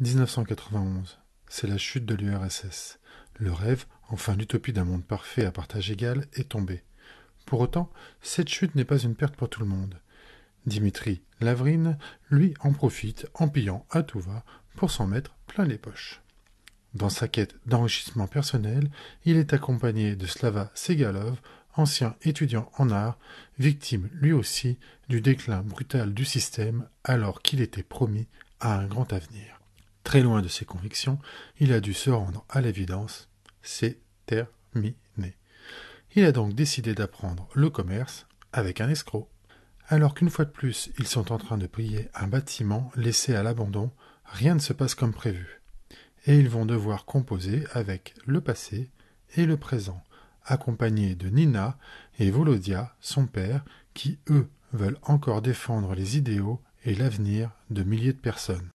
1991, c'est la chute de l'URSS. Le rêve, enfin l'utopie d'un monde parfait à partage égal, est tombé. Pour autant, cette chute n'est pas une perte pour tout le monde. Dimitri Lavrine, lui, en profite en pillant à tout va pour s'en mettre plein les poches. Dans sa quête d'enrichissement personnel, il est accompagné de Slava Segalov, ancien étudiant en art, victime lui aussi du déclin brutal du système alors qu'il était promis à un grand avenir. Très loin de ses convictions, il a dû se rendre à l'évidence, c'est terminé. Il a donc décidé d'apprendre le commerce avec un escroc. Alors qu'une fois de plus ils sont en train de prier un bâtiment laissé à l'abandon, rien ne se passe comme prévu. Et ils vont devoir composer avec le passé et le présent, accompagnés de Nina et Volodia, son père, qui, eux, veulent encore défendre les idéaux et l'avenir de milliers de personnes.